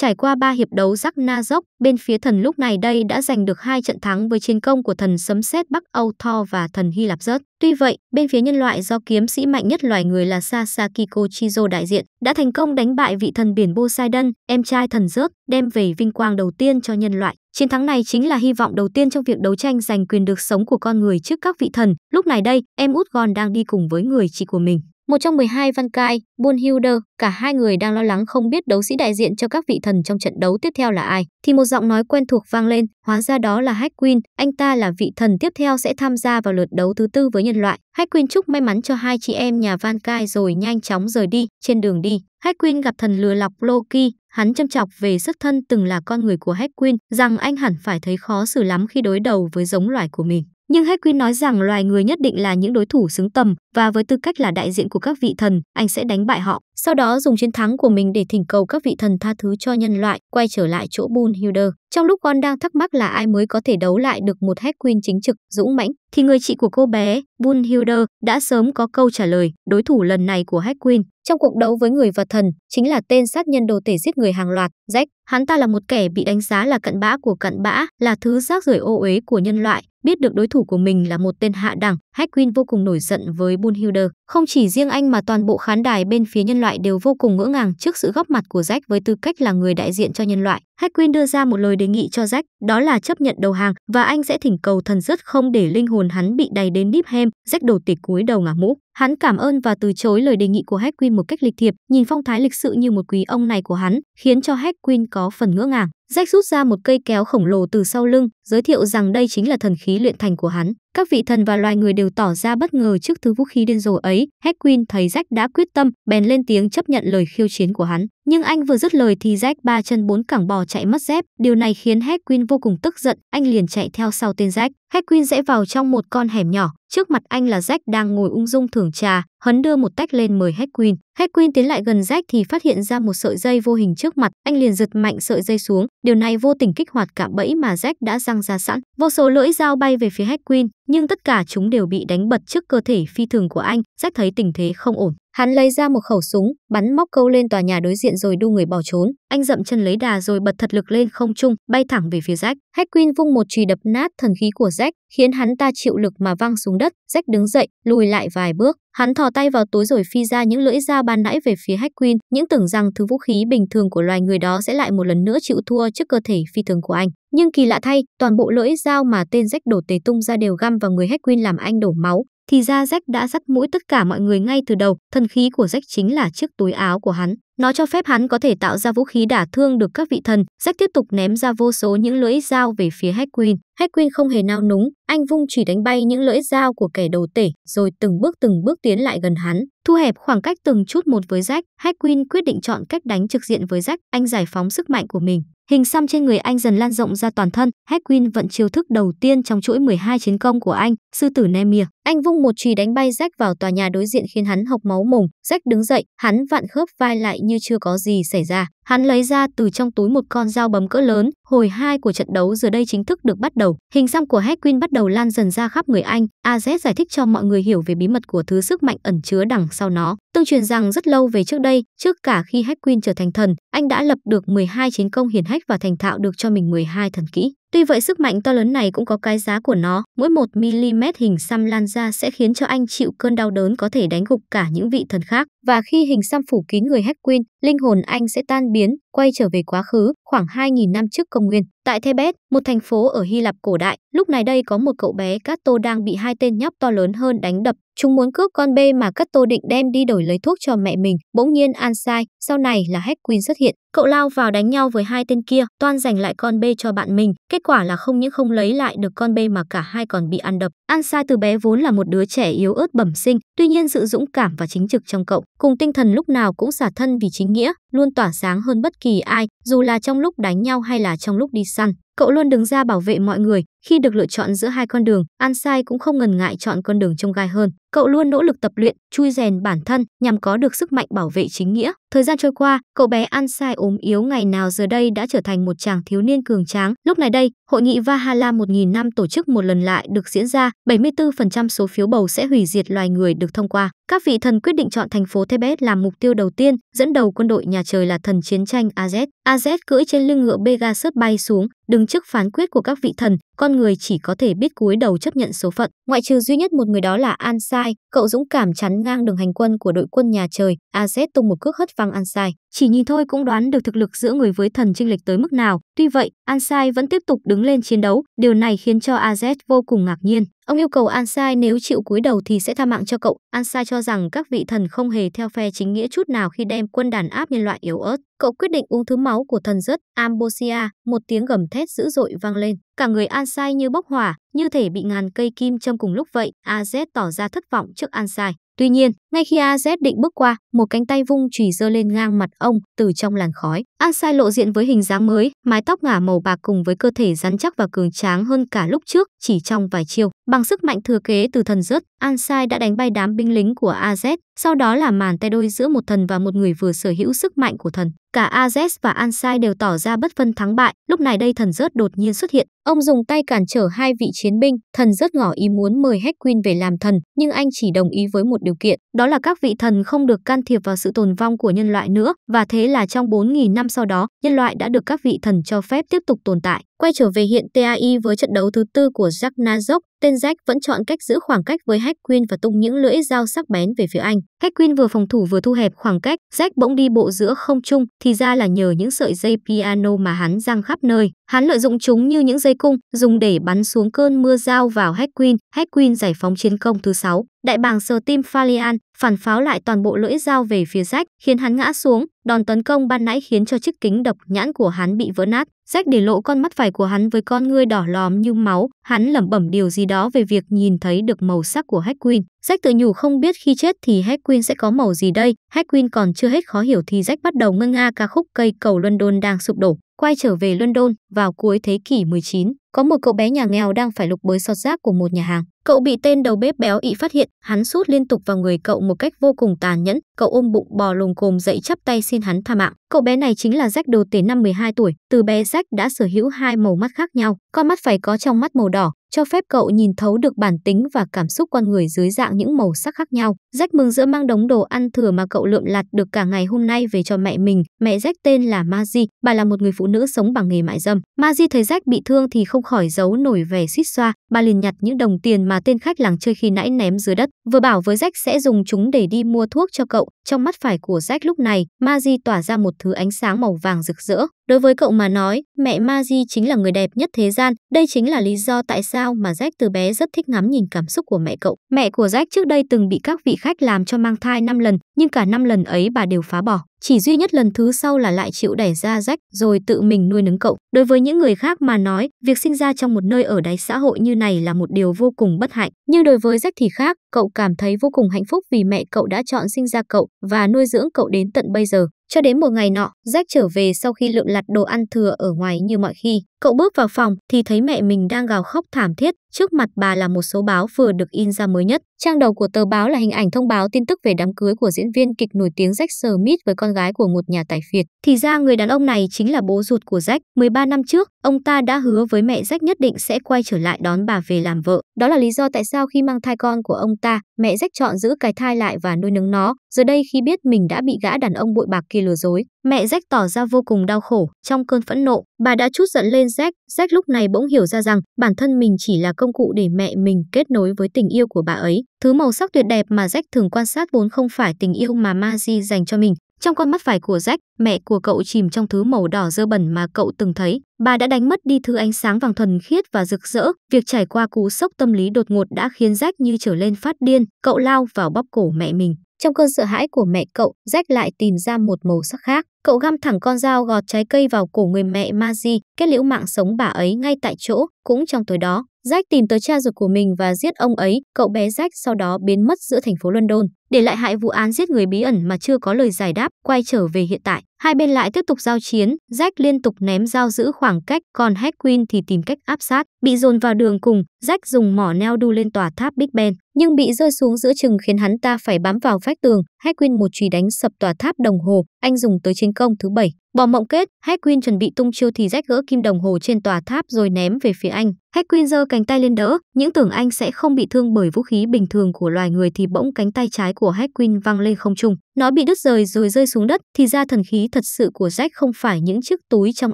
Trải qua 3 hiệp đấu rắc na dốc, bên phía thần lúc này đây đã giành được hai trận thắng với chiến công của thần sấm sét Bắc Âu Thor và thần Hy Lạp Rớt. Tuy vậy, bên phía nhân loại do kiếm sĩ mạnh nhất loài người là Sasakiko Chizo đại diện, đã thành công đánh bại vị thần biển Poseidon, em trai thần Rớt, đem về vinh quang đầu tiên cho nhân loại. Chiến thắng này chính là hy vọng đầu tiên trong việc đấu tranh giành quyền được sống của con người trước các vị thần. Lúc này đây, em út Gon đang đi cùng với người chị của mình. Một trong 12 cai, Kai, Bunhilder, cả hai người đang lo lắng không biết đấu sĩ đại diện cho các vị thần trong trận đấu tiếp theo là ai, thì một giọng nói quen thuộc vang lên, hóa ra đó là Hackwin, anh ta là vị thần tiếp theo sẽ tham gia vào lượt đấu thứ tư với nhân loại. Hackwin chúc may mắn cho hai chị em nhà Van Kai rồi nhanh chóng rời đi, trên đường đi. Hackwin gặp thần lừa lọc Loki, hắn châm chọc về sức thân từng là con người của Hackwin rằng anh hẳn phải thấy khó xử lắm khi đối đầu với giống loài của mình. Nhưng Hacquin nói rằng loài người nhất định là những đối thủ xứng tầm và với tư cách là đại diện của các vị thần, anh sẽ đánh bại họ, sau đó dùng chiến thắng của mình để thỉnh cầu các vị thần tha thứ cho nhân loại quay trở lại chỗ Brunhilde. Trong lúc con đang thắc mắc là ai mới có thể đấu lại được một Hacquin chính trực, dũng mãnh, thì người chị của cô bé, Brunhilde, đã sớm có câu trả lời, đối thủ lần này của Hacquin trong cuộc đấu với người và thần chính là tên sát nhân đồ tể giết người hàng loạt, Jack. Hắn ta là một kẻ bị đánh giá là cận bã của cận bã, là thứ rác rưởi ô uế của nhân loại, Biết được đối thủ của mình là một tên hạ đẳng, Haquin vô cùng nổi giận với Bunhilder. Không chỉ riêng anh mà toàn bộ khán đài bên phía nhân loại đều vô cùng ngỡ ngàng trước sự góp mặt của Jack với tư cách là người đại diện cho nhân loại. Haquin đưa ra một lời đề nghị cho Jack, đó là chấp nhận đầu hàng và anh sẽ thỉnh cầu thần dứt không để linh hồn hắn bị đầy đến níp Hem. Jack đổ tỉ cúi đầu ngả mũ. Hắn cảm ơn và từ chối lời đề nghị của Haquin một cách lịch thiệp, nhìn phong thái lịch sự như một quý ông này của hắn, khiến cho Haquin có phần ngỡ ngàng. Jack rút ra một cây kéo khổng lồ từ sau lưng, giới thiệu rằng đây chính là thần khí luyện thành của hắn. Các vị thần và loài người đều tỏ ra bất ngờ trước thứ vũ khí điên rồ ấy. Hedwin thấy Jack đã quyết tâm, bèn lên tiếng chấp nhận lời khiêu chiến của hắn. Nhưng anh vừa dứt lời thì Jack ba chân bốn cẳng bò chạy mất dép. Điều này khiến Hedwin vô cùng tức giận, anh liền chạy theo sau tên Jack. Hedwin rẽ vào trong một con hẻm nhỏ, trước mặt anh là Jack đang ngồi ung dung thưởng trà, hắn đưa một tách lên mời Hedwin. Hết Quyên tiến lại gần Jack thì phát hiện ra một sợi dây vô hình trước mặt, anh liền giật mạnh sợi dây xuống, điều này vô tình kích hoạt cả bẫy mà Jack đã răng ra sẵn. Vô số lưỡi dao bay về phía Hết Quyên nhưng tất cả chúng đều bị đánh bật trước cơ thể phi thường của anh, Jack thấy tình thế không ổn. Hắn lấy ra một khẩu súng, bắn móc câu lên tòa nhà đối diện rồi đu người bỏ trốn. Anh dậm chân lấy đà rồi bật thật lực lên không trung, bay thẳng về phía Jack. Hackwin vung một chùy đập nát thần khí của Jack, khiến hắn ta chịu lực mà văng xuống đất. Jack đứng dậy, lùi lại vài bước. Hắn thò tay vào túi rồi phi ra những lưỡi dao ban nãy về phía Hackwin, những tưởng rằng thứ vũ khí bình thường của loài người đó sẽ lại một lần nữa chịu thua trước cơ thể phi thường của anh. Nhưng kỳ lạ thay, toàn bộ lưỡi dao mà tên rách đổ tề tung ra đều găm vào người quyên làm anh đổ máu, thì ra rách đã dắt mũi tất cả mọi người ngay từ đầu, thần khí của rách chính là chiếc túi áo của hắn. Nó cho phép hắn có thể tạo ra vũ khí đả thương được các vị thần. Jack tiếp tục ném ra vô số những lưỡi dao về phía Hackwin. Hackwin không hề nao núng, anh vung chỉ đánh bay những lưỡi dao của kẻ đầu tể, rồi từng bước từng bước tiến lại gần hắn, thu hẹp khoảng cách từng chút một với Jack. Hackwin quyết định chọn cách đánh trực diện với Jack. anh giải phóng sức mạnh của mình. Hình xăm trên người anh dần lan rộng ra toàn thân, Hackwin vận chiêu thức đầu tiên trong chuỗi 12 chiến công của anh, sư tử Nemir. Anh vung một chùy đánh bay Jack vào tòa nhà đối diện khiến hắn hộc máu mồm, Jack đứng dậy, hắn vặn khớp vai lại như chưa có gì xảy ra. Hắn lấy ra từ trong túi một con dao bấm cỡ lớn, hồi 2 của trận đấu giờ đây chính thức được bắt đầu. Hình xăm của Hedwin bắt đầu lan dần ra khắp người anh. AZ giải thích cho mọi người hiểu về bí mật của thứ sức mạnh ẩn chứa đằng sau nó. Tương truyền rằng rất lâu về trước đây, trước cả khi Hedwin trở thành thần, anh đã lập được 12 chiến công hiển hách và thành thạo được cho mình 12 thần kỹ. Tuy vậy sức mạnh to lớn này cũng có cái giá của nó, mỗi 1mm hình xăm lan ra sẽ khiến cho anh chịu cơn đau đớn có thể đánh gục cả những vị thần khác. Và khi hình xăm phủ kín người Hedwin, linh hồn anh sẽ tan biến biến, quay trở về quá khứ khoảng 2.000 năm trước công nguyên. Tại Thebes, một thành phố ở Hy Lạp cổ đại, lúc này đây có một cậu bé cát đang bị hai tên nhóc to lớn hơn đánh đập. Chúng muốn cướp con bê mà cát định đem đi đổi lấy thuốc cho mẹ mình. Bỗng nhiên An Sai, sau này là Hedwin xuất hiện. Cậu lao vào đánh nhau với hai tên kia, toan giành lại con bê cho bạn mình. Kết quả là không những không lấy lại được con bê mà cả hai còn bị ăn đập. An Sai từ bé vốn là một đứa trẻ yếu ớt bẩm sinh, tuy nhiên sự dũng cảm và chính trực trong cậu, cùng tinh thần lúc nào cũng xả thân vì chính nghĩa, luôn tỏa sáng hơn bất kỳ ai, dù là trong lúc đánh nhau hay là trong lúc đi 2023 Cậu luôn đứng ra bảo vệ mọi người, khi được lựa chọn giữa hai con đường, An Sai cũng không ngần ngại chọn con đường trông gai hơn. Cậu luôn nỗ lực tập luyện, chui rèn bản thân nhằm có được sức mạnh bảo vệ chính nghĩa. Thời gian trôi qua, cậu bé An Sai ốm yếu ngày nào giờ đây đã trở thành một chàng thiếu niên cường tráng. Lúc này đây, hội nghị Valhalla nghìn năm tổ chức một lần lại được diễn ra, 74% số phiếu bầu sẽ hủy diệt loài người được thông qua. Các vị thần quyết định chọn thành phố Thebes làm mục tiêu đầu tiên, dẫn đầu quân đội nhà trời là thần chiến tranh Az. Az cưỡi trên lưng ngựa Pegasus bay xuống, đứng trước phán quyết của các vị thần con người chỉ có thể biết cúi đầu chấp nhận số phận, ngoại trừ duy nhất một người đó là An Sai, cậu dũng cảm chắn ngang đường hành quân của đội quân nhà trời, AZ tung một cước hất văng An Sai. Chỉ nhìn thôi cũng đoán được thực lực giữa người với thần chênh lịch tới mức nào, tuy vậy, An Sai vẫn tiếp tục đứng lên chiến đấu, điều này khiến cho AZ vô cùng ngạc nhiên. Ông yêu cầu An Sai nếu chịu cúi đầu thì sẽ tha mạng cho cậu. An Sai cho rằng các vị thần không hề theo phe chính nghĩa chút nào khi đem quân đàn áp nhân loại yếu ớt. Cậu quyết định uống thứ máu của thần rớt Ambosia, một tiếng gầm thét dữ dội vang lên. Cả người An Sai như bốc hỏa, như thể bị ngàn cây kim châm cùng lúc vậy, AZ tỏ ra thất vọng trước An Sai. Tuy nhiên, ngay khi AZ định bước qua, một cánh tay vung chùy giơ lên ngang mặt ông từ trong làn khói. Ansai lộ diện với hình dáng mới, mái tóc ngả màu bạc cùng với cơ thể rắn chắc và cường tráng hơn cả lúc trước, chỉ trong vài chiêu. Bằng sức mạnh thừa kế từ thần rớt, Ansai đã đánh bay đám binh lính của AZ, sau đó là màn tay đôi giữa một thần và một người vừa sở hữu sức mạnh của thần. Cả Az và Ansai đều tỏ ra bất phân thắng bại, lúc này đây thần rớt đột nhiên xuất hiện. Ông dùng tay cản trở hai vị chiến binh, thần rớt ngỏ ý muốn mời Hackwin về làm thần, nhưng anh chỉ đồng ý với một điều điều kiện, đó là các vị thần không được can thiệp vào sự tồn vong của nhân loại nữa, và thế là trong 4.000 năm sau đó, nhân loại đã được các vị thần cho phép tiếp tục tồn tại. Quay trở về hiện TAI với trận đấu thứ tư của Jack Nazok, tên Jack vẫn chọn cách giữ khoảng cách với Hackquin và tung những lưỡi dao sắc bén về phía anh. Hackquin vừa phòng thủ vừa thu hẹp khoảng cách, Jack bỗng đi bộ giữa không trung, thì ra là nhờ những sợi dây piano mà hắn giăng khắp nơi. Hắn lợi dụng chúng như những dây cung, dùng để bắn xuống cơn mưa dao vào Hackquin. Hackquin giải phóng chiến công thứ 6. Đại bàng sờ tim Falian, phản pháo lại toàn bộ lưỡi dao về phía Jack, khiến hắn ngã xuống. Đòn tấn công ban nãy khiến cho chiếc kính độc nhãn của hắn bị vỡ nát. Rách để lộ con mắt phải của hắn với con ngươi đỏ lóm như máu, hắn lẩm bẩm điều gì đó về việc nhìn thấy được màu sắc của Hacquin. Rách tự nhủ không biết khi chết thì Hacquin sẽ có màu gì đây. Hacquin còn chưa hết khó hiểu thì Rách bắt đầu ngân nga ca khúc cây cầu London đang sụp đổ. Quay trở về London vào cuối thế kỷ 19, có một cậu bé nhà nghèo đang phải lục bới sọt rác của một nhà hàng. Cậu bị tên đầu bếp béo ị phát hiện, hắn sút liên tục vào người cậu một cách vô cùng tàn nhẫn, cậu ôm bụng bò lồm cồm dậy chắp tay xin hắn tha mạng. Cậu bé này chính là Jack đồ tể năm 12 tuổi, từ bé Jack đã sở hữu hai màu mắt khác nhau, con mắt phải có trong mắt màu đỏ, cho phép cậu nhìn thấu được bản tính và cảm xúc con người dưới dạng những màu sắc khác nhau. Jack mừng giữa mang đống đồ ăn thừa mà cậu lượm lặt được cả ngày hôm nay về cho mẹ mình. Mẹ Jack tên là Margie, bà là một người phụ nữ sống bằng nghề mại dâm. Margie thấy Jack bị thương thì không khỏi giấu nổi vẻ xít xoa, bà liền nhặt những đồng tiền mà tên khách làng chơi khi nãy ném dưới đất, vừa bảo với Jack sẽ dùng chúng để đi mua thuốc cho cậu. Trong mắt phải của Jack lúc này, Maji tỏa ra một thứ ánh sáng màu vàng rực rỡ. Đối với cậu mà nói, mẹ Maji chính là người đẹp nhất thế gian. Đây chính là lý do tại sao mà Jack từ bé rất thích ngắm nhìn cảm xúc của mẹ cậu. Mẹ của Jack trước đây từng bị các vị khách làm cho mang thai 5 lần, nhưng cả 5 lần ấy bà đều phá bỏ. Chỉ duy nhất lần thứ sau là lại chịu đẩy ra rách rồi tự mình nuôi nấng cậu. Đối với những người khác mà nói, việc sinh ra trong một nơi ở đáy xã hội như này là một điều vô cùng bất hạnh. Nhưng đối với rách thì khác, Cậu cảm thấy vô cùng hạnh phúc vì mẹ cậu đã chọn sinh ra cậu và nuôi dưỡng cậu đến tận bây giờ. Cho đến một ngày nọ, Jack trở về sau khi lượm lặt đồ ăn thừa ở ngoài như mọi khi. Cậu bước vào phòng thì thấy mẹ mình đang gào khóc thảm thiết. Trước mặt bà là một số báo vừa được in ra mới nhất. Trang đầu của tờ báo là hình ảnh thông báo tin tức về đám cưới của diễn viên kịch nổi tiếng Jack Smith với con gái của một nhà tài phiệt. Thì ra người đàn ông này chính là bố ruột của Jack. 13 năm trước, ông ta đã hứa với mẹ Jack nhất định sẽ quay trở lại đón bà về làm vợ. Đó là lý do tại sao khi mang thai con của ông ta, mẹ rách chọn giữ cái thai lại và nuôi nấng nó. Giờ đây khi biết mình đã bị gã đàn ông bội bạc kia lừa dối, mẹ rách tỏ ra vô cùng đau khổ. Trong cơn phẫn nộ, bà đã chút giận lên rách. Rách lúc này bỗng hiểu ra rằng bản thân mình chỉ là công cụ để mẹ mình kết nối với tình yêu của bà ấy. Thứ màu sắc tuyệt đẹp mà rách thường quan sát vốn không phải tình yêu mà Maji dành cho mình, trong con mắt phải của Jack, mẹ của cậu chìm trong thứ màu đỏ dơ bẩn mà cậu từng thấy. Bà đã đánh mất đi thứ ánh sáng vàng thuần khiết và rực rỡ. Việc trải qua cú sốc tâm lý đột ngột đã khiến Jack như trở lên phát điên. Cậu lao vào bóp cổ mẹ mình. Trong cơn sợ hãi của mẹ cậu, Jack lại tìm ra một màu sắc khác. Cậu găm thẳng con dao gọt trái cây vào cổ người mẹ Margie, kết liễu mạng sống bà ấy ngay tại chỗ. Cũng trong tối đó, Jack tìm tới cha ruột của mình và giết ông ấy. Cậu bé Jack sau đó biến mất giữa thành phố London để lại hại vụ án giết người bí ẩn mà chưa có lời giải đáp, quay trở về hiện tại. Hai bên lại tiếp tục giao chiến, Jack liên tục ném dao giữ khoảng cách, còn Hedwin thì tìm cách áp sát. Bị dồn vào đường cùng, Jack dùng mỏ neo đu lên tòa tháp Big Ben, nhưng bị rơi xuống giữa chừng khiến hắn ta phải bám vào vách tường. Hedwin một chùy đánh sập tòa tháp đồng hồ, anh dùng tới chiến công thứ bảy. Bỏ mộng kết, Hedwin chuẩn bị tung chiêu thì Jack gỡ kim đồng hồ trên tòa tháp rồi ném về phía anh. Hedwin giơ cánh tay lên đỡ, những tưởng anh sẽ không bị thương bởi vũ khí bình thường của loài người thì bỗng cánh tay trái của của Hách Queen vang lên không trung, nó bị đứt rời rồi rơi xuống đất, thì ra thần khí thật sự của Jack không phải những chiếc túi trong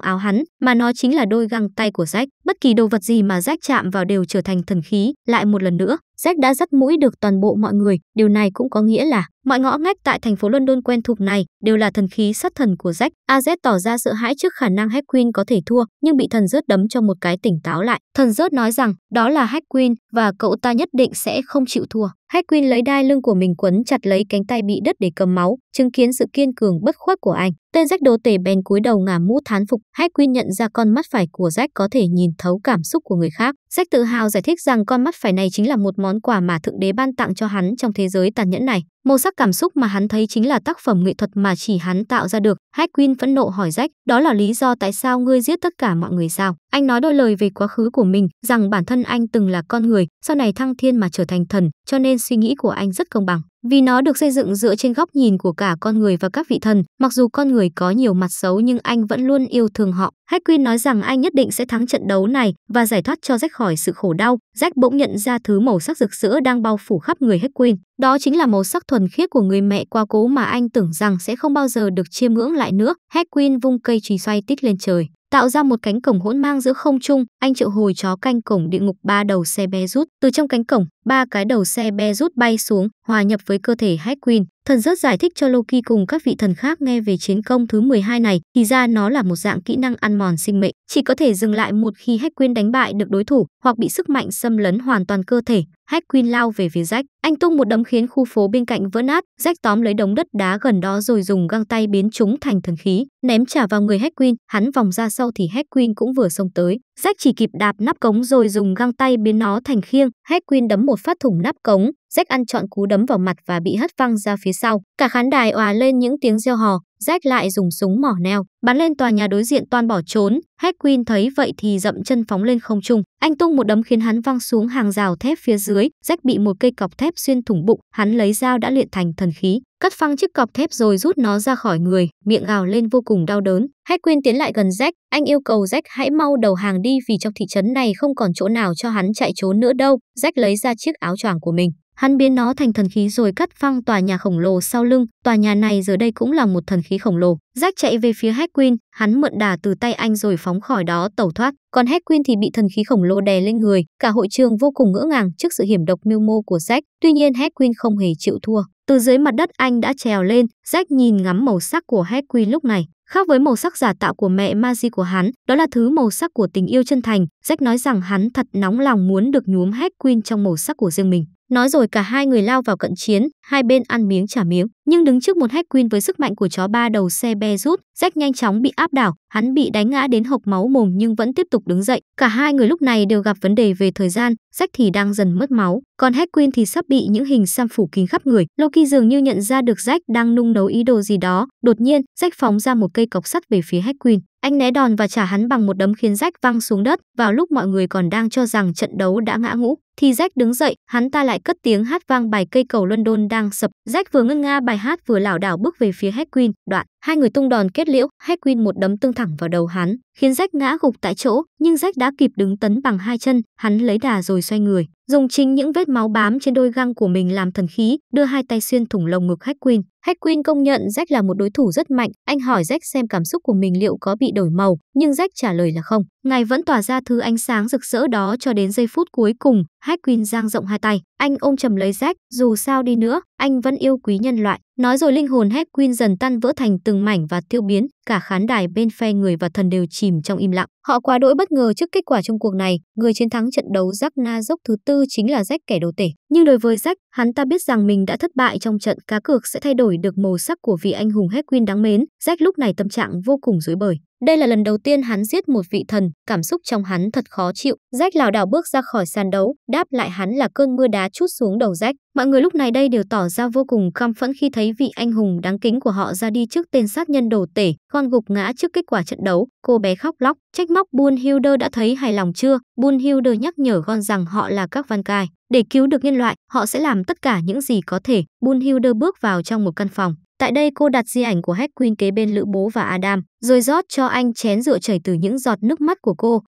áo hắn, mà nó chính là đôi găng tay của Jack. Bất kỳ đồ vật gì mà Jack chạm vào đều trở thành thần khí, lại một lần nữa. Jack đã dắt mũi được toàn bộ mọi người, điều này cũng có nghĩa là mọi ngõ ngách tại thành phố London quen thuộc này đều là thần khí sát thần của Jack. AZ tỏ ra sợ hãi trước khả năng Hackwin có thể thua, nhưng bị thần rớt đấm cho một cái tỉnh táo lại. Thần rớt nói rằng đó là Hackwin và cậu ta nhất định sẽ không chịu thua. Hackwin lấy đai lưng của mình quấn chặt lấy cánh tay bị đứt để cầm máu, chứng kiến sự kiên cường bất khuất của anh. Tên rách đồ tể bèn cúi đầu ngả mũ thán phục, Hedwig nhận ra con mắt phải của rách có thể nhìn thấu cảm xúc của người khác. Rách tự hào giải thích rằng con mắt phải này chính là một món quà mà Thượng Đế ban tặng cho hắn trong thế giới tàn nhẫn này. Màu sắc cảm xúc mà hắn thấy chính là tác phẩm nghệ thuật mà chỉ hắn tạo ra được. Hedwig phẫn nộ hỏi rách, đó là lý do tại sao ngươi giết tất cả mọi người sao? Anh nói đôi lời về quá khứ của mình, rằng bản thân anh từng là con người, sau này thăng thiên mà trở thành thần, cho nên suy nghĩ của anh rất công bằng vì nó được xây dựng dựa trên góc nhìn của cả con người và các vị thần. Mặc dù con người có nhiều mặt xấu nhưng anh vẫn luôn yêu thương họ. Hackwin nói rằng anh nhất định sẽ thắng trận đấu này và giải thoát cho Jack khỏi sự khổ đau. Jack bỗng nhận ra thứ màu sắc rực rỡ đang bao phủ khắp người Hackwin. Đó chính là màu sắc thuần khiết của người mẹ qua cố mà anh tưởng rằng sẽ không bao giờ được chiêm ngưỡng lại nữa. Hackwin vung cây chùy xoay tít lên trời tạo ra một cánh cổng hỗn mang giữa không trung anh triệu hồi chó canh cổng địa ngục ba đầu xe bé rút từ trong cánh cổng ba cái đầu xe be rút bay xuống, hòa nhập với cơ thể Hagrid. Thần rất giải thích cho Loki cùng các vị thần khác nghe về chiến công thứ 12 này, thì ra nó là một dạng kỹ năng ăn mòn sinh mệnh, chỉ có thể dừng lại một khi Hagrid đánh bại được đối thủ hoặc bị sức mạnh xâm lấn hoàn toàn cơ thể. Hagrid lao về phía Jack, anh tung một đấm khiến khu phố bên cạnh vỡ nát, Jack tóm lấy đống đất đá gần đó rồi dùng găng tay biến chúng thành thần khí, ném trả vào người Hagrid, hắn vòng ra sau thì Hagrid cũng vừa xông tới. Jack chỉ kịp đạp nắp cống rồi dùng găng tay biến nó thành khiêng, Hedwin đấm một phát thủng nắp cống, Rách ăn trọn cú đấm vào mặt và bị hất văng ra phía sau. Cả khán đài òa lên những tiếng reo hò, Rách lại dùng súng mỏ neo, bắn lên tòa nhà đối diện Toàn bỏ trốn. Hedwin thấy vậy thì dậm chân phóng lên không trung. Anh tung một đấm khiến hắn văng xuống hàng rào thép phía dưới. Rách bị một cây cọc thép xuyên thủng bụng, hắn lấy dao đã luyện thành thần khí, cắt phăng chiếc cọc thép rồi rút nó ra khỏi người, miệng gào lên vô cùng đau đớn. Hedwin tiến lại gần Rách, anh yêu cầu Rách hãy mau đầu hàng đi vì trong thị trấn này không còn chỗ nào cho hắn chạy trốn nữa đâu. Rách lấy ra chiếc áo choàng của mình, Hắn biến nó thành thần khí rồi cắt phăng tòa nhà khổng lồ sau lưng, tòa nhà này giờ đây cũng là một thần khí khổng lồ. Rách chạy về phía Hackwin, hắn mượn đà từ tay anh rồi phóng khỏi đó tẩu thoát, còn Hackwin thì bị thần khí khổng lồ đè lên người, cả hội trường vô cùng ngỡ ngàng trước sự hiểm độc mưu mô của Rách, tuy nhiên Hackwin không hề chịu thua. Từ dưới mặt đất anh đã trèo lên, Rách nhìn ngắm màu sắc của Hackwin lúc này, Khác với màu sắc giả tạo của mẹ Magi của hắn, đó là thứ màu sắc của tình yêu chân thành. Jack nói rằng hắn thật nóng lòng muốn được nhuốm Hagrid trong màu sắc của riêng mình. Nói rồi cả hai người lao vào cận chiến, hai bên ăn miếng trả miếng, nhưng đứng trước một Hackwin với sức mạnh của chó ba đầu xe be rút, rách nhanh chóng bị áp đảo, hắn bị đánh ngã đến hộc máu mồm nhưng vẫn tiếp tục đứng dậy. Cả hai người lúc này đều gặp vấn đề về thời gian, rách thì đang dần mất máu, còn Hackwin thì sắp bị những hình xăm phủ kín khắp người. Loki dường như nhận ra được rách đang nung nấu ý đồ gì đó, đột nhiên, rách phóng ra một cây cọc sắt về phía Hackwin. Anh né đòn và trả hắn bằng một đấm khiến rách văng xuống đất, vào lúc mọi người còn đang cho rằng trận đấu đã ngã ngũ thì Jack đứng dậy, hắn ta lại cất tiếng hát vang bài cây cầu London đang sập. Jack vừa ngân nga bài hát vừa lảo đảo bước về phía Hedwin, đoạn hai người tung đòn kết liễu, Hedwin một đấm tương thẳng vào đầu hắn, khiến Jack ngã gục tại chỗ, nhưng Jack đã kịp đứng tấn bằng hai chân, hắn lấy đà rồi xoay người, dùng chính những vết máu bám trên đôi găng của mình làm thần khí, đưa hai tay xuyên thủng lồng ngực Hedwin. Hedwin công nhận Jack là một đối thủ rất mạnh, anh hỏi Jack xem cảm xúc của mình liệu có bị đổi màu, nhưng Jack trả lời là không. Ngài vẫn tỏa ra thứ ánh sáng rực rỡ đó cho đến giây phút cuối cùng, Hagrid giang rộng hai tay, anh ôm chầm lấy Jack, dù sao đi nữa, anh vẫn yêu quý nhân loại. Nói rồi linh hồn Hagrid dần tan vỡ thành từng mảnh và tiêu biến, cả khán đài bên phe người và thần đều chìm trong im lặng. Họ quá đỗi bất ngờ trước kết quả trong cuộc này, người chiến thắng trận đấu Jack Na dốc thứ tư chính là Jack kẻ đồ tể. Nhưng đối với Jack, hắn ta biết rằng mình đã thất bại trong trận cá cược sẽ thay đổi được màu sắc của vị anh hùng Hagrid đáng mến. Jack lúc này tâm trạng vô cùng rối bời. Đây là lần đầu tiên hắn giết một vị thần, cảm xúc trong hắn thật khó chịu. Rách Lào đảo bước ra khỏi sàn đấu, đáp lại hắn là cơn mưa đá chút xuống đầu rách. Mọi người lúc này đây đều tỏ ra vô cùng căm phẫn khi thấy vị anh hùng đáng kính của họ ra đi trước tên sát nhân đồ tể, con gục ngã trước kết quả trận đấu. Cô bé khóc lóc, trách móc Bunhilder đã thấy hài lòng chưa? Bunhilder nhắc nhở con rằng họ là các văn cai. Để cứu được nhân loại, họ sẽ làm tất cả những gì có thể. Bunhilder bước vào trong một căn phòng. Tại đây cô đặt di ảnh của Hack Queen kế bên lữ bố và Adam, rồi rót cho anh chén rượu chảy từ những giọt nước mắt của cô.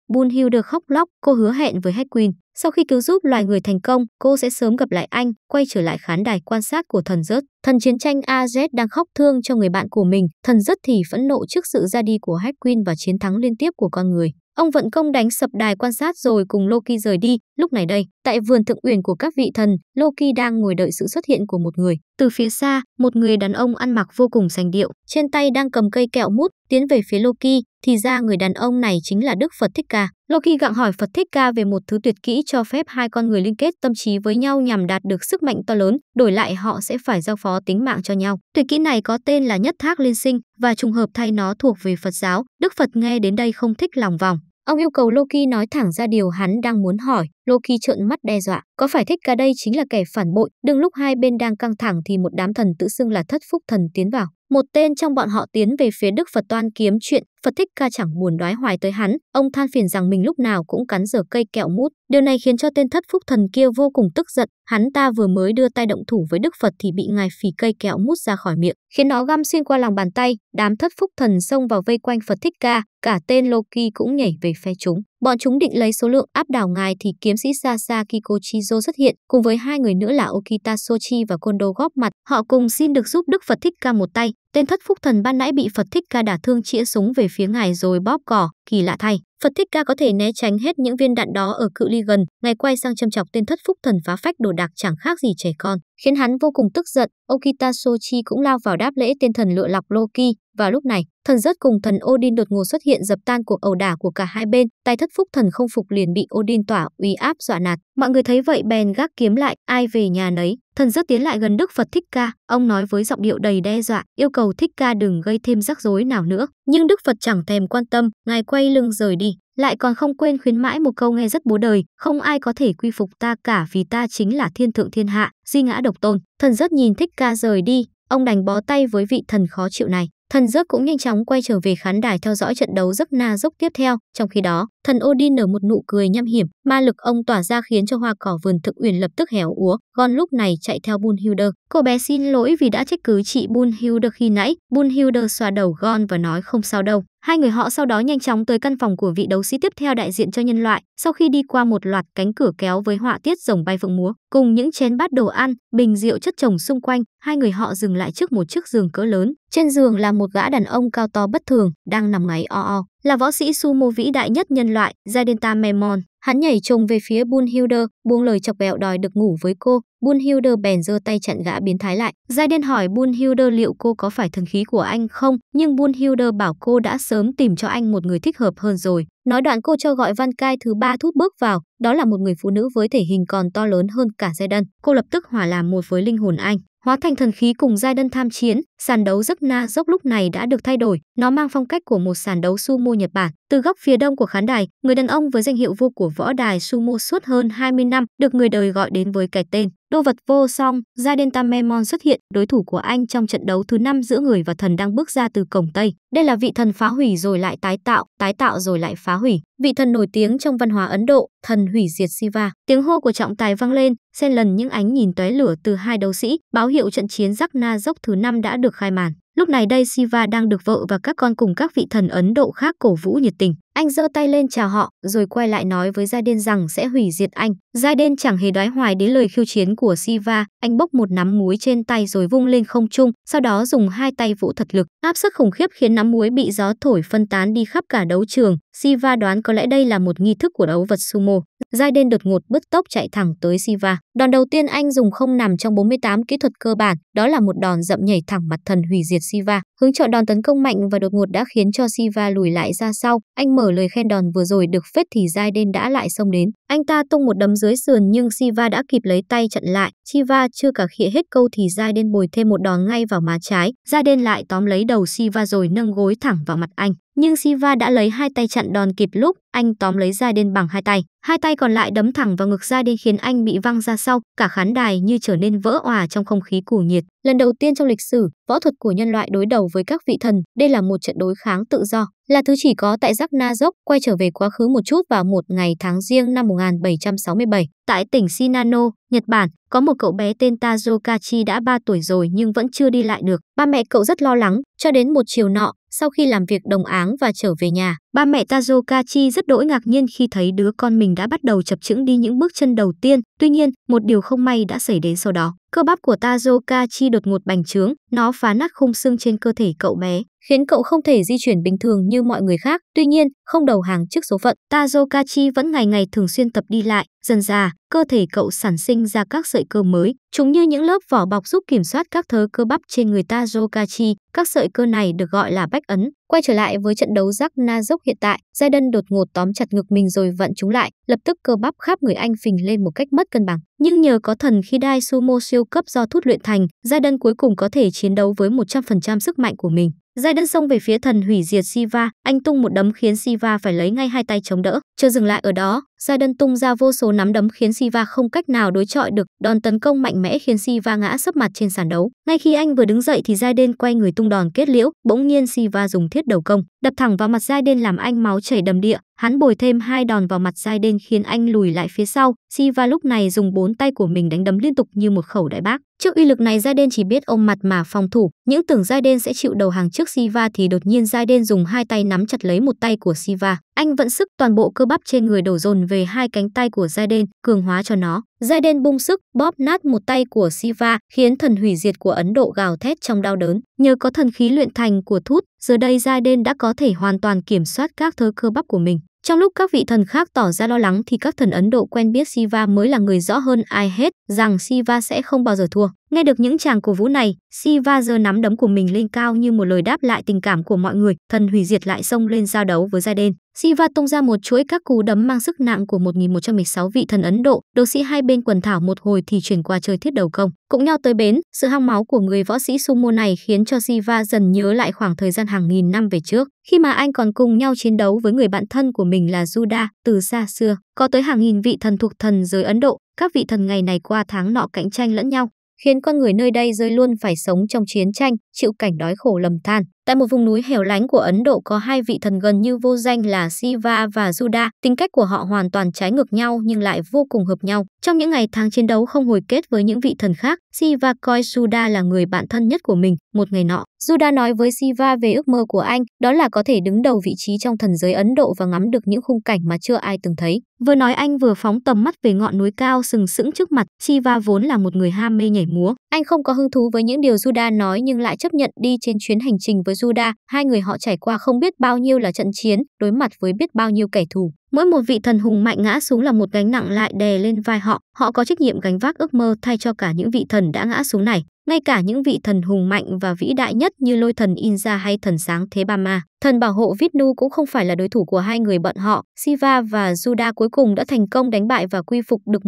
được khóc lóc, cô hứa hẹn với Hack Queen. Sau khi cứu giúp loài người thành công, cô sẽ sớm gặp lại anh, quay trở lại khán đài quan sát của thần rớt. Thần chiến tranh AZ đang khóc thương cho người bạn của mình, thần rớt thì phẫn nộ trước sự ra đi của Hack Queen và chiến thắng liên tiếp của con người. Ông vận công đánh sập đài quan sát rồi cùng Loki rời đi. Lúc này đây, tại vườn thượng uyển của các vị thần, Loki đang ngồi đợi sự xuất hiện của một người. Từ phía xa, một người đàn ông ăn mặc vô cùng sành điệu, trên tay đang cầm cây kẹo mút, tiến về phía Loki, thì ra người đàn ông này chính là Đức Phật Thích Ca. Loki gặng hỏi Phật Thích Ca về một thứ tuyệt kỹ cho phép hai con người liên kết tâm trí với nhau nhằm đạt được sức mạnh to lớn, đổi lại họ sẽ phải giao phó tính mạng cho nhau. Tuyệt kỹ này có tên là Nhất Thác Liên Sinh và trùng hợp thay nó thuộc về Phật giáo. Đức Phật nghe đến đây không thích lòng vòng, Ông yêu cầu Loki nói thẳng ra điều hắn đang muốn hỏi. Loki trợn mắt đe dọa, có phải thích ca đây chính là kẻ phản bội, đừng lúc hai bên đang căng thẳng thì một đám thần tự xưng là thất phúc thần tiến vào. Một tên trong bọn họ tiến về phía Đức Phật toan kiếm chuyện, Phật Thích Ca chẳng buồn đoái hoài tới hắn, ông than phiền rằng mình lúc nào cũng cắn dở cây kẹo mút. Điều này khiến cho tên thất phúc thần kia vô cùng tức giận, hắn ta vừa mới đưa tay động thủ với Đức Phật thì bị ngài phì cây kẹo mút ra khỏi miệng, khiến nó găm xuyên qua lòng bàn tay, đám thất phúc thần xông vào vây quanh Phật Thích Ca, cả tên Loki cũng nhảy về phe chúng. Bọn chúng định lấy số lượng áp đảo ngài thì kiếm sĩ Sasaki Kochizo xuất hiện, cùng với hai người nữa là Okita Sochi và Kondo góp mặt, họ cùng xin được giúp Đức Phật Thích Ca một tay. Tên thất phúc thần ban nãy bị Phật Thích Ca đả thương chĩa súng về phía ngài rồi bóp cỏ, kỳ lạ thay. Phật Thích Ca có thể né tránh hết những viên đạn đó ở cự ly gần, ngài quay sang châm chọc tên thất phúc thần phá phách đồ đạc chẳng khác gì trẻ con, khiến hắn vô cùng tức giận, Okita Sochi cũng lao vào đáp lễ tên thần lựa lọc Loki. Và lúc này, thần rớt cùng thần Odin đột ngột xuất hiện dập tan cuộc ẩu đả của cả hai bên. Tài thất phúc thần không phục liền bị Odin tỏa uy áp dọa nạt. Mọi người thấy vậy bèn gác kiếm lại, ai về nhà nấy. Thần rớt tiến lại gần Đức Phật Thích Ca, ông nói với giọng điệu đầy đe dọa, yêu cầu Thích Ca đừng gây thêm rắc rối nào nữa. Nhưng Đức Phật chẳng thèm quan tâm, ngài quay lưng rời đi lại còn không quên khuyến mãi một câu nghe rất bố đời, không ai có thể quy phục ta cả vì ta chính là thiên thượng thiên hạ, di ngã độc tôn. Thần rất nhìn thích ca rời đi, ông đành bó tay với vị thần khó chịu này. Thần rớt cũng nhanh chóng quay trở về khán đài theo dõi trận đấu giấc na dốc tiếp theo, trong khi đó, Thần Odin nở một nụ cười nham hiểm, ma lực ông tỏa ra khiến cho hoa cỏ vườn thực uyển lập tức héo úa. Gon lúc này chạy theo Bunhilder. Cô bé xin lỗi vì đã trách cứ chị Bunhilder khi nãy. Bunhilder xoa đầu Gon và nói không sao đâu. Hai người họ sau đó nhanh chóng tới căn phòng của vị đấu sĩ tiếp theo đại diện cho nhân loại, sau khi đi qua một loạt cánh cửa kéo với họa tiết rồng bay phượng múa, cùng những chén bát đồ ăn, bình rượu chất chồng xung quanh, hai người họ dừng lại trước một chiếc giường cỡ lớn. Trên giường là một gã đàn ông cao to bất thường đang nằm ngáy o o là võ sĩ sumo vĩ đại nhất nhân loại, Jadenta Memon. Hắn nhảy trùng về phía Bunhilder, buông lời chọc bẹo đòi được ngủ với cô. Bunhilder bèn giơ tay chặn gã biến thái lại. Jaden hỏi Bunhilder liệu cô có phải thần khí của anh không, nhưng Bunhilder bảo cô đã sớm tìm cho anh một người thích hợp hơn rồi. Nói đoạn cô cho gọi văn cai thứ ba thút bước vào, đó là một người phụ nữ với thể hình còn to lớn hơn cả Jaden. Cô lập tức hòa làm một với linh hồn anh, hóa thành thần khí cùng Jaden tham chiến, Sàn đấu giấc na dốc lúc này đã được thay đổi, nó mang phong cách của một sàn đấu sumo Nhật Bản. Từ góc phía đông của khán đài, người đàn ông với danh hiệu vua của võ đài sumo suốt hơn 20 năm được người đời gọi đến với cái tên Đô vật vô song, Jaden Tamemon xuất hiện, đối thủ của anh trong trận đấu thứ năm giữa người và thần đang bước ra từ cổng Tây. Đây là vị thần phá hủy rồi lại tái tạo, tái tạo rồi lại phá hủy. Vị thần nổi tiếng trong văn hóa Ấn Độ, thần hủy diệt Shiva. Tiếng hô của trọng tài vang lên, xen lần những ánh nhìn tóe lửa từ hai đấu sĩ, báo hiệu trận chiến Giác Na dốc thứ năm đã được được khai màn. Lúc này đây Shiva đang được vợ và các con cùng các vị thần Ấn Độ khác cổ vũ nhiệt tình. Anh giơ tay lên chào họ, rồi quay lại nói với Gia Đen rằng sẽ hủy diệt anh. Gia Đen chẳng hề đoái hoài đến lời khiêu chiến của Siva, anh bốc một nắm muối trên tay rồi vung lên không trung, sau đó dùng hai tay vũ thật lực. Áp sức khủng khiếp khiến nắm muối bị gió thổi phân tán đi khắp cả đấu trường. Siva đoán có lẽ đây là một nghi thức của đấu vật sumo. Gia Đen đột ngột bứt tốc chạy thẳng tới Siva. Đòn đầu tiên anh dùng không nằm trong 48 kỹ thuật cơ bản, đó là một đòn dậm nhảy thẳng mặt thần hủy diệt Siva. Hướng chọn đòn tấn công mạnh và đột ngột đã khiến cho Siva lùi lại ra sau. Anh mở lời khen đòn vừa rồi được phết thì Jaden đã lại xông đến. Anh ta tung một đấm dưới sườn nhưng Siva đã kịp lấy tay chặn lại. Siva chưa cả khịa hết câu thì Jaden bồi thêm một đòn ngay vào má trái. Jaden lại tóm lấy đầu Siva rồi nâng gối thẳng vào mặt anh nhưng Siva đã lấy hai tay chặn đòn kịp lúc anh tóm lấy ra đen bằng hai tay. Hai tay còn lại đấm thẳng vào ngực ra đen khiến anh bị văng ra sau, cả khán đài như trở nên vỡ òa trong không khí củ nhiệt. Lần đầu tiên trong lịch sử, võ thuật của nhân loại đối đầu với các vị thần, đây là một trận đối kháng tự do, là thứ chỉ có tại Giác Na quay trở về quá khứ một chút vào một ngày tháng riêng năm 1767. Tại tỉnh Shinano, Nhật Bản, có một cậu bé tên Tazokachi đã 3 tuổi rồi nhưng vẫn chưa đi lại được. Ba mẹ cậu rất lo lắng, cho đến một chiều nọ, sau khi làm việc đồng áng và trở về nhà. Ba mẹ Tazokachi rất đỗi ngạc nhiên khi thấy đứa con mình đã bắt đầu chập chững đi những bước chân đầu tiên. Tuy nhiên, một điều không may đã xảy đến sau đó. Cơ bắp của Tazokachi đột ngột bành trướng, nó phá nát khung xương trên cơ thể cậu bé, khiến cậu không thể di chuyển bình thường như mọi người khác. Tuy nhiên, không đầu hàng trước số phận, Tazokachi vẫn ngày ngày thường xuyên tập đi lại. Dần già, cơ thể cậu sản sinh ra các sợi cơ mới, chúng như những lớp vỏ bọc giúp kiểm soát các thớ cơ bắp trên người Tazokachi. Các sợi cơ này được gọi là bách ấn. Quay trở lại với trận đấu rắc na dốc hiện tại, Zidane đột ngột tóm chặt ngực mình rồi vặn chúng lại, lập tức cơ bắp khắp người anh phình lên một cách mất cân bằng. Nhưng nhờ có thần khi đai sumo siêu cấp do thút luyện thành, Zidane cuối cùng có thể chiến đấu với 100% sức mạnh của mình. Raiden xông về phía thần hủy diệt Siva, anh tung một đấm khiến Siva phải lấy ngay hai tay chống đỡ. Chưa dừng lại ở đó, Raiden tung ra vô số nắm đấm khiến Siva không cách nào đối chọi được, đòn tấn công mạnh mẽ khiến Siva ngã sấp mặt trên sàn đấu. Ngay khi anh vừa đứng dậy thì Raiden quay người tung đòn kết liễu, bỗng nhiên Siva dùng thiết đầu công, đập thẳng vào mặt Raiden làm anh máu chảy đầm địa, Hắn bồi thêm hai đòn vào mặt đen khiến anh lùi lại phía sau. Siva lúc này dùng bốn tay của mình đánh đấm liên tục như một khẩu đại bác. Trước uy lực này đen chỉ biết ôm mặt mà phòng thủ. Những tưởng đen sẽ chịu đầu hàng trước Siva thì đột nhiên đen dùng hai tay nắm chặt lấy một tay của Siva. Anh vận sức toàn bộ cơ bắp trên người đổ dồn về hai cánh tay của gia đen cường hóa cho nó. gia đen bung sức, bóp nát một tay của Siva, khiến thần hủy diệt của Ấn Độ gào thét trong đau đớn. Nhờ có thần khí luyện thành của Thút, giờ đây gia đen đã có thể hoàn toàn kiểm soát các thớ cơ bắp của mình. Trong lúc các vị thần khác tỏ ra lo lắng thì các thần Ấn Độ quen biết Siva mới là người rõ hơn ai hết rằng Siva sẽ không bao giờ thua. Nghe được những chàng cổ vũ này, Siva giơ nắm đấm của mình lên cao như một lời đáp lại tình cảm của mọi người, thần hủy diệt lại xông lên giao đấu với gia đen. Siva tung ra một chuỗi các cú đấm mang sức nặng của 1116 vị thần Ấn Độ, đấu sĩ hai bên quần thảo một hồi thì chuyển qua chơi thiết đầu công. Cũng nhau tới bến, sự hăng máu của người võ sĩ sumo này khiến cho Siva dần nhớ lại khoảng thời gian hàng nghìn năm về trước, khi mà anh còn cùng nhau chiến đấu với người bạn thân của mình là Juda từ xa xưa. Có tới hàng nghìn vị thần thuộc thần giới Ấn Độ, các vị thần ngày này qua tháng nọ cạnh tranh lẫn nhau, khiến con người nơi đây rơi luôn phải sống trong chiến tranh, chịu cảnh đói khổ lầm than. Tại một vùng núi hẻo lánh của Ấn Độ có hai vị thần gần như vô danh là Shiva và Juda, tính cách của họ hoàn toàn trái ngược nhau nhưng lại vô cùng hợp nhau. Trong những ngày tháng chiến đấu không hồi kết với những vị thần khác, Shiva coi Juda là người bạn thân nhất của mình. Một ngày nọ, Juda nói với Shiva về ước mơ của anh, đó là có thể đứng đầu vị trí trong thần giới Ấn Độ và ngắm được những khung cảnh mà chưa ai từng thấy. Vừa nói anh vừa phóng tầm mắt về ngọn núi cao sừng sững trước mặt, Shiva vốn là một người ham mê nhảy múa. Anh không có hứng thú với những điều Juda nói nhưng lại chấp nhận đi trên chuyến hành trình với Juda, hai người họ trải qua không biết bao nhiêu là trận chiến, đối mặt với biết bao nhiêu kẻ thù. Mỗi một vị thần hùng mạnh ngã xuống là một gánh nặng lại đè lên vai họ, họ có trách nhiệm gánh vác ước mơ thay cho cả những vị thần đã ngã xuống này ngay cả những vị thần hùng mạnh và vĩ đại nhất như lôi thần Indra hay thần sáng Thế Ba Ma. Thần bảo hộ Vishnu cũng không phải là đối thủ của hai người bọn họ. Shiva và Juda cuối cùng đã thành công đánh bại và quy phục được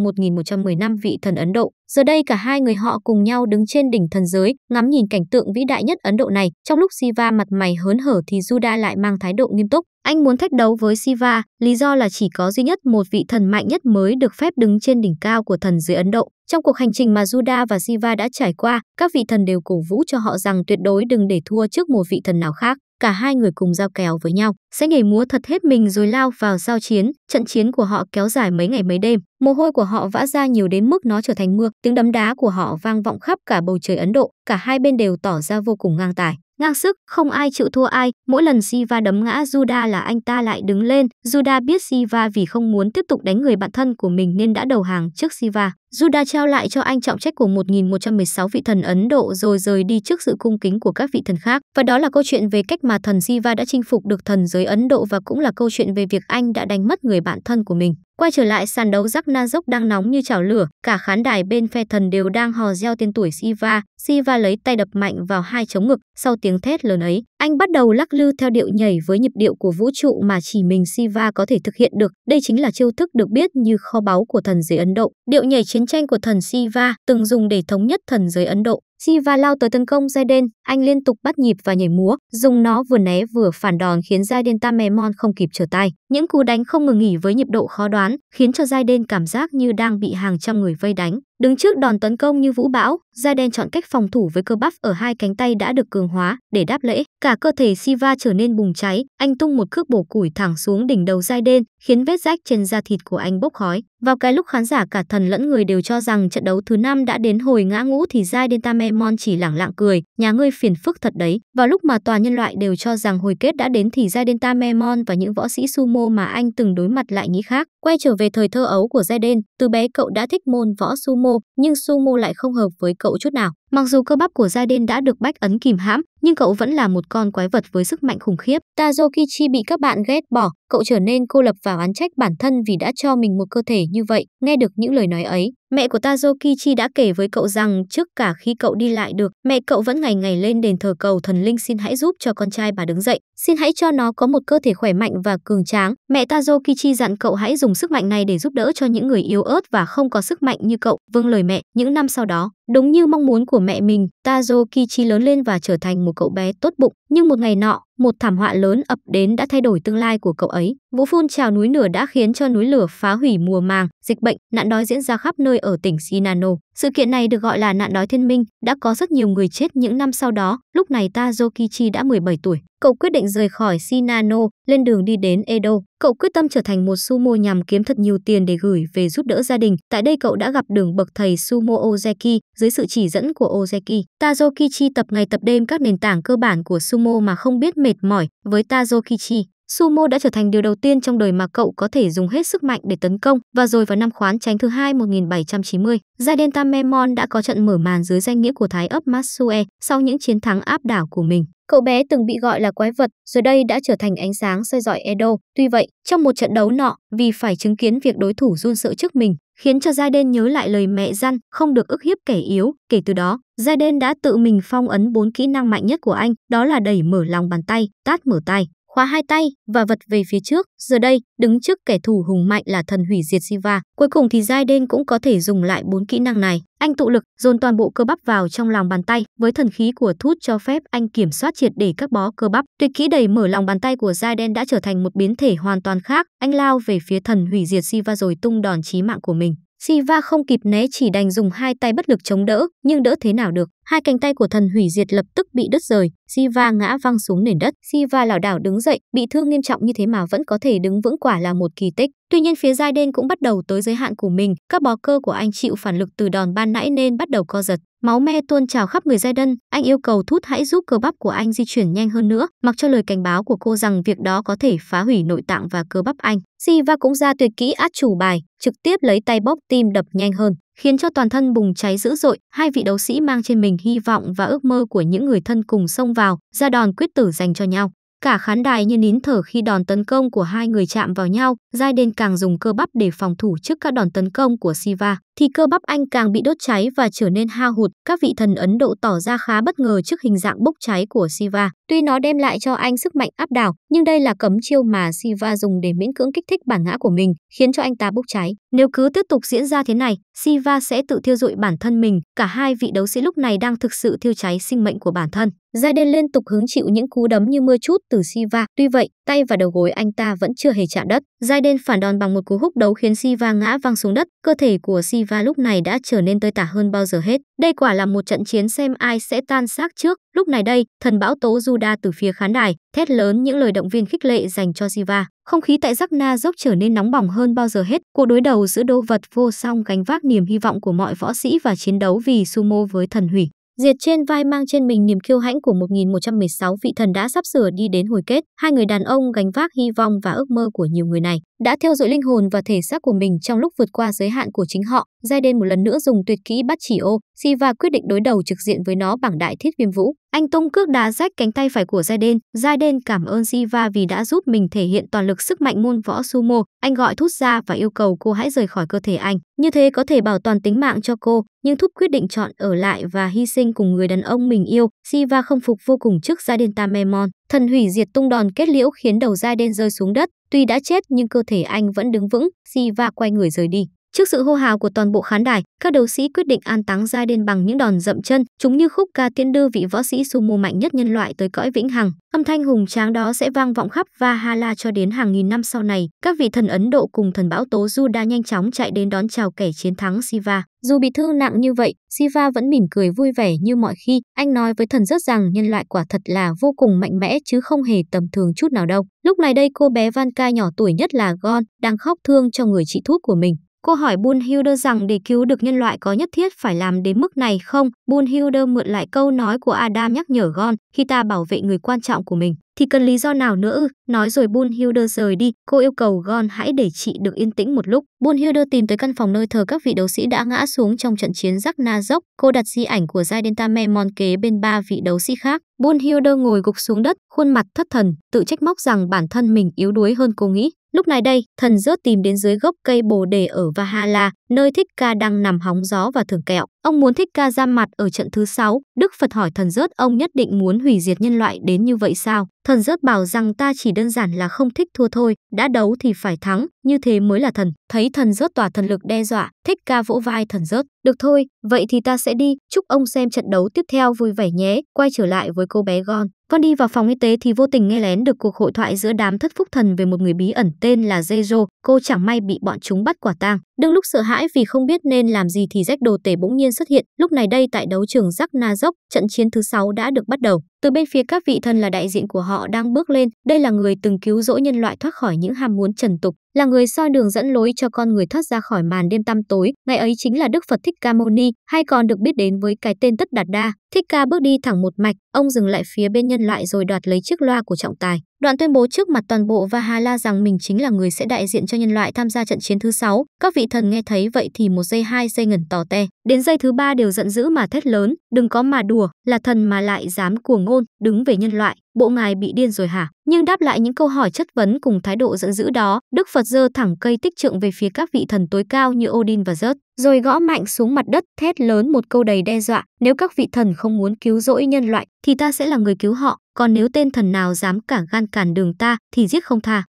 năm vị thần Ấn Độ. Giờ đây cả hai người họ cùng nhau đứng trên đỉnh thần giới, ngắm nhìn cảnh tượng vĩ đại nhất Ấn Độ này. Trong lúc Shiva mặt mày hớn hở thì Juda lại mang thái độ nghiêm túc. Anh muốn thách đấu với Shiva, lý do là chỉ có duy nhất một vị thần mạnh nhất mới được phép đứng trên đỉnh cao của thần dưới Ấn Độ. Trong cuộc hành trình mà Juda và Shiva đã trải qua, các vị thần đều cổ vũ cho họ rằng tuyệt đối đừng để thua trước một vị thần nào khác. Cả hai người cùng giao kèo với nhau, sẽ nhảy múa thật hết mình rồi lao vào giao chiến. Trận chiến của họ kéo dài mấy ngày mấy đêm, mồ hôi của họ vã ra nhiều đến mức nó trở thành mưa, tiếng đấm đá của họ vang vọng khắp cả bầu trời Ấn Độ, cả hai bên đều tỏ ra vô cùng ngang tài. Ngang sức, không ai chịu thua ai, mỗi lần Siva đấm ngã Juda là anh ta lại đứng lên. Juda biết Siva vì không muốn tiếp tục đánh người bạn thân của mình nên đã đầu hàng trước Siva. Juda trao lại cho anh trọng trách của 1116 vị thần Ấn Độ rồi rời đi trước sự cung kính của các vị thần khác. Và đó là câu chuyện về cách mà thần Shiva đã chinh phục được thần giới Ấn Độ và cũng là câu chuyện về việc anh đã đánh mất người bạn thân của mình. Quay trở lại sàn đấu rắc na dốc đang nóng như chảo lửa, cả khán đài bên phe thần đều đang hò reo tên tuổi Shiva. Shiva lấy tay đập mạnh vào hai chống ngực sau tiếng thét lớn ấy. Anh bắt đầu lắc lư theo điệu nhảy với nhịp điệu của vũ trụ mà chỉ mình Shiva có thể thực hiện được. Đây chính là chiêu thức được biết như kho báu của thần giới Ấn Độ. Điệu nhảy chiến tranh của thần Shiva từng dùng để thống nhất thần giới Ấn Độ. Shiva lao tới tấn công Jaden, anh liên tục bắt nhịp và nhảy múa, dùng nó vừa né vừa phản đòn khiến Jaden Tamemon không kịp trở tay. Những cú đánh không ngừng nghỉ với nhịp độ khó đoán, khiến cho Jaden cảm giác như đang bị hàng trăm người vây đánh. Đứng trước đòn tấn công như vũ bão, Jaden chọn cách phòng thủ với cơ bắp ở hai cánh tay đã được cường hóa để đáp lễ. Cả cơ thể Siva trở nên bùng cháy, anh tung một cước bổ củi thẳng xuống đỉnh đầu Giai Đen, khiến vết rách trên da thịt của anh bốc khói. Vào cái lúc khán giả cả thần lẫn người đều cho rằng trận đấu thứ năm đã đến hồi ngã ngũ thì Delta Dentamemon chỉ lẳng lặng cười, nhà ngươi phiền phức thật đấy. Vào lúc mà toàn nhân loại đều cho rằng hồi kết đã đến thì Delta Dentamemon và những võ sĩ sumo mà anh từng đối mặt lại nghĩ khác. Quay trở về thời thơ ấu của Jaden, từ bé cậu đã thích môn võ sumo, nhưng sumo lại không hợp với cậu chút nào. Mặc dù cơ bắp của Jaden đã được bách ấn kìm hãm, nhưng cậu vẫn là một con quái vật với sức mạnh khủng khiếp. Tazo Kichi bị các bạn ghét bỏ, cậu trở nên cô lập và oán trách bản thân vì đã cho mình một cơ thể như vậy. Nghe được những lời nói ấy, Mẹ của Tazo Kichi đã kể với cậu rằng trước cả khi cậu đi lại được, mẹ cậu vẫn ngày ngày lên đền thờ cầu thần linh xin hãy giúp cho con trai bà đứng dậy, xin hãy cho nó có một cơ thể khỏe mạnh và cường tráng. Mẹ Tazo Kichi dặn cậu hãy dùng sức mạnh này để giúp đỡ cho những người yếu ớt và không có sức mạnh như cậu. Vâng lời mẹ, những năm sau đó, đúng như mong muốn của mẹ mình, Tazo Kichi lớn lên và trở thành một cậu bé tốt bụng. Nhưng một ngày nọ, một thảm họa lớn ập đến đã thay đổi tương lai của cậu ấy. Vũ phun trào núi lửa đã khiến cho núi lửa phá hủy mùa màng, dịch bệnh, nạn đói diễn ra khắp nơi ở tỉnh Shinano. Sự kiện này được gọi là nạn đói thiên minh, đã có rất nhiều người chết những năm sau đó, lúc này Tazokichi đã 17 tuổi. Cậu quyết định rời khỏi Shinano, lên đường đi đến Edo. Cậu quyết tâm trở thành một sumo nhằm kiếm thật nhiều tiền để gửi về giúp đỡ gia đình. Tại đây cậu đã gặp đường bậc thầy sumo Ozeki dưới sự chỉ dẫn của Ozeki. Tazokichi tập ngày tập đêm các nền tảng cơ bản của sumo mà không biết mệt mỏi với Tazokichi. Sumo đã trở thành điều đầu tiên trong đời mà cậu có thể dùng hết sức mạnh để tấn công và rồi vào năm khoán tránh thứ hai 1790, Jaden Tamemon đã có trận mở màn dưới danh nghĩa của Thái ấp Matsue sau những chiến thắng áp đảo của mình. Cậu bé từng bị gọi là quái vật, giờ đây đã trở thành ánh sáng soi dọi Edo. Tuy vậy, trong một trận đấu nọ, vì phải chứng kiến việc đối thủ run sợ trước mình, khiến cho Jaden nhớ lại lời mẹ dặn không được ức hiếp kẻ yếu. Kể từ đó, Jaden đã tự mình phong ấn bốn kỹ năng mạnh nhất của anh, đó là đẩy mở lòng bàn tay, tát mở tay, khóa hai tay và vật về phía trước, giờ đây đứng trước kẻ thù hùng mạnh là thần hủy diệt Siva. Cuối cùng thì Raiden cũng có thể dùng lại bốn kỹ năng này. Anh tụ lực, dồn toàn bộ cơ bắp vào trong lòng bàn tay, với thần khí của Thút cho phép anh kiểm soát triệt để các bó cơ bắp. Tuyệt kỹ đầy mở lòng bàn tay của Raiden đã trở thành một biến thể hoàn toàn khác, anh lao về phía thần hủy diệt Siva rồi tung đòn chí mạng của mình. Siva không kịp né chỉ đành dùng hai tay bất lực chống đỡ, nhưng đỡ thế nào được, Hai cánh tay của thần hủy diệt lập tức bị đứt rời, Siva ngã văng xuống nền đất. Siva lảo đảo đứng dậy, bị thương nghiêm trọng như thế mà vẫn có thể đứng vững quả là một kỳ tích. Tuy nhiên phía Jaden cũng bắt đầu tới giới hạn của mình, các bó cơ của anh chịu phản lực từ đòn ban nãy nên bắt đầu co giật. Máu me tuôn trào khắp người Jaden, anh yêu cầu Thút hãy giúp cơ bắp của anh di chuyển nhanh hơn nữa, mặc cho lời cảnh báo của cô rằng việc đó có thể phá hủy nội tạng và cơ bắp anh. Siva cũng ra tuyệt kỹ át chủ bài, trực tiếp lấy tay bóp tim đập nhanh hơn khiến cho toàn thân bùng cháy dữ dội, hai vị đấu sĩ mang trên mình hy vọng và ước mơ của những người thân cùng xông vào, ra đòn quyết tử dành cho nhau. Cả khán đài như nín thở khi đòn tấn công của hai người chạm vào nhau, Giai Đen càng dùng cơ bắp để phòng thủ trước các đòn tấn công của Siva thì cơ bắp anh càng bị đốt cháy và trở nên hao hụt. Các vị thần Ấn Độ tỏ ra khá bất ngờ trước hình dạng bốc cháy của Shiva. Tuy nó đem lại cho anh sức mạnh áp đảo, nhưng đây là cấm chiêu mà Shiva dùng để miễn cưỡng kích thích bản ngã của mình, khiến cho anh ta bốc cháy. Nếu cứ tiếp tục diễn ra thế này, Shiva sẽ tự thiêu dụi bản thân mình. Cả hai vị đấu sĩ lúc này đang thực sự thiêu cháy sinh mệnh của bản thân. đen liên tục hứng chịu những cú đấm như mưa chút từ Shiva. Tuy vậy, tay và đầu gối anh ta vẫn chưa hề chạm đất. Jaiden phản đòn bằng một cú húc đấu khiến Siva ngã văng xuống đất, cơ thể của Siva lúc này đã trở nên tơi tả hơn bao giờ hết. Đây quả là một trận chiến xem ai sẽ tan xác trước. Lúc này đây, thần bão tố Juda từ phía khán đài, thét lớn những lời động viên khích lệ dành cho Siva. Không khí tại Jackna dốc trở nên nóng bỏng hơn bao giờ hết. Cuộc đối đầu giữa đô vật vô song gánh vác niềm hy vọng của mọi võ sĩ và chiến đấu vì sumo với thần hủy. Diệt trên vai mang trên mình niềm kiêu hãnh của 1116 vị thần đã sắp sửa đi đến hồi kết, hai người đàn ông gánh vác hy vọng và ước mơ của nhiều người này, đã theo dõi linh hồn và thể xác của mình trong lúc vượt qua giới hạn của chính họ, Jaden một lần nữa dùng tuyệt kỹ bắt chỉ ô, Siva quyết định đối đầu trực diện với nó bằng đại thiết viêm vũ. Anh tung cước đá rách cánh tay phải của Jaden. Jaden cảm ơn Siva vì đã giúp mình thể hiện toàn lực sức mạnh môn võ sumo. Anh gọi Thút ra và yêu cầu cô hãy rời khỏi cơ thể anh. Như thế có thể bảo toàn tính mạng cho cô, nhưng Thút quyết định chọn ở lại và hy sinh cùng người đàn ông mình yêu. Siva không phục vô cùng trước Jaden Tamemon. Thần hủy diệt tung đòn kết liễu khiến đầu Jaden rơi xuống đất. Tuy đã chết nhưng cơ thể anh vẫn đứng vững, Siva quay người rời đi. Trước sự hô hào của toàn bộ khán đài, các đấu sĩ quyết định an táng giai bằng những đòn dậm chân, chúng như khúc ca tiến đưa vị võ sĩ sumo mạnh nhất nhân loại tới cõi vĩnh hằng. Âm thanh hùng tráng đó sẽ vang vọng khắp Valhalla cho đến hàng nghìn năm sau này. Các vị thần Ấn Độ cùng thần bão tố Juda nhanh chóng chạy đến đón chào kẻ chiến thắng Shiva. Dù bị thương nặng như vậy, Shiva vẫn mỉm cười vui vẻ như mọi khi. Anh nói với thần rất rằng nhân loại quả thật là vô cùng mạnh mẽ chứ không hề tầm thường chút nào đâu. Lúc này đây cô bé Vanka nhỏ tuổi nhất là Gon đang khóc thương cho người chị thuốc của mình. Cô hỏi Bullhilder rằng để cứu được nhân loại có nhất thiết phải làm đến mức này không? Bullhilder mượn lại câu nói của Adam nhắc nhở Gon, khi ta bảo vệ người quan trọng của mình, thì cần lý do nào nữa ư? Nói rồi Bullhilder rời đi, cô yêu cầu Gon hãy để chị được yên tĩnh một lúc. Bullhilder tìm tới căn phòng nơi thờ các vị đấu sĩ đã ngã xuống trong trận chiến rắc na dốc. Cô đặt di ảnh của Zidenta Memon kế bên ba vị đấu sĩ khác. Bullhilder ngồi gục xuống đất, khuôn mặt thất thần, tự trách móc rằng bản thân mình yếu đuối hơn cô nghĩ. Lúc này đây, thần rớt tìm đến dưới gốc cây bồ đề ở Vahala, nơi Thích Ca đang nằm hóng gió và thưởng kẹo. Ông muốn Thích Ca ra mặt ở trận thứ 6, Đức Phật hỏi thần rớt ông nhất định muốn hủy diệt nhân loại đến như vậy sao? Thần rớt bảo rằng ta chỉ đơn giản là không thích thua thôi, đã đấu thì phải thắng, như thế mới là thần. Thấy thần rớt tỏa thần lực đe dọa, Thích Ca vỗ vai thần rớt. Được thôi, vậy thì ta sẽ đi, chúc ông xem trận đấu tiếp theo vui vẻ nhé, quay trở lại với cô bé Gon. Con đi vào phòng y tế thì vô tình nghe lén được cuộc hội thoại giữa đám thất phúc thần về một người bí ẩn tên là Zezo, cô chẳng may bị bọn chúng bắt quả tang. Đương lúc sợ hãi vì không biết nên làm gì thì rách đồ tể bỗng nhiên xuất hiện, lúc này đây tại đấu trường Rắc Dốc, trận chiến thứ 6 đã được bắt đầu. Từ bên phía các vị thần là đại diện của họ đang bước lên, đây là người từng cứu rỗi nhân loại thoát khỏi những ham muốn trần tục, là người soi đường dẫn lối cho con người thoát ra khỏi màn đêm tăm tối, ngày ấy chính là Đức Phật Thích Ca Mâu Ni, hay còn được biết đến với cái tên Tất Đạt Đa. Thích Ca bước đi thẳng một mạch, ông dừng lại phía bên nhân loại rồi đoạt lấy chiếc loa của trọng tài. Đoạn tuyên bố trước mặt toàn bộ Valhalla rằng mình chính là người sẽ đại diện cho nhân loại tham gia trận chiến thứ 6. Các vị thần nghe thấy vậy thì một giây hai giây ngẩn tò te. Đến giây thứ ba đều giận dữ mà thét lớn, đừng có mà đùa, là thần mà lại dám cuồng ngôn, đứng về nhân loại, bộ ngài bị điên rồi hả? Nhưng đáp lại những câu hỏi chất vấn cùng thái độ giận dữ đó, Đức Phật giơ thẳng cây tích trượng về phía các vị thần tối cao như Odin và Zeus, rồi gõ mạnh xuống mặt đất thét lớn một câu đầy đe dọa, nếu các vị thần không muốn cứu rỗi nhân loại thì ta sẽ là người cứu họ, còn nếu tên thần nào dám cả gan cản đường ta thì giết không tha.